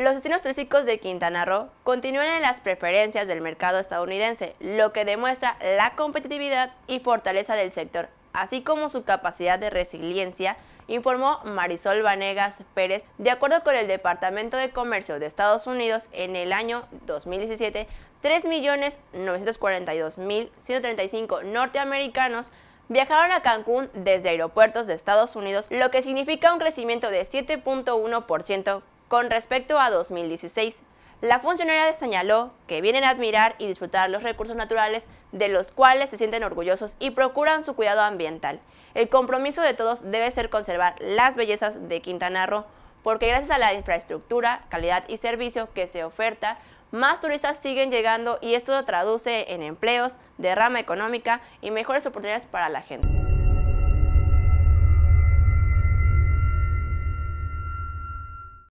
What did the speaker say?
los destinos turísticos de Quintana Roo continúan en las preferencias del mercado estadounidense, lo que demuestra la competitividad y fortaleza del sector, así como su capacidad de resiliencia, informó Marisol Vanegas Pérez. De acuerdo con el Departamento de Comercio de Estados Unidos, en el año 2017, 3.942.135 norteamericanos viajaron a Cancún desde aeropuertos de Estados Unidos, lo que significa un crecimiento de 7.1% con respecto a 2016. La funcionaria señaló que vienen a admirar y disfrutar los recursos naturales de los cuales se sienten orgullosos y procuran su cuidado ambiental. El compromiso de todos debe ser conservar las bellezas de Quintana Roo, porque gracias a la infraestructura, calidad y servicio que se oferta, más turistas siguen llegando y esto traduce en empleos, derrama económica y mejores oportunidades para la gente.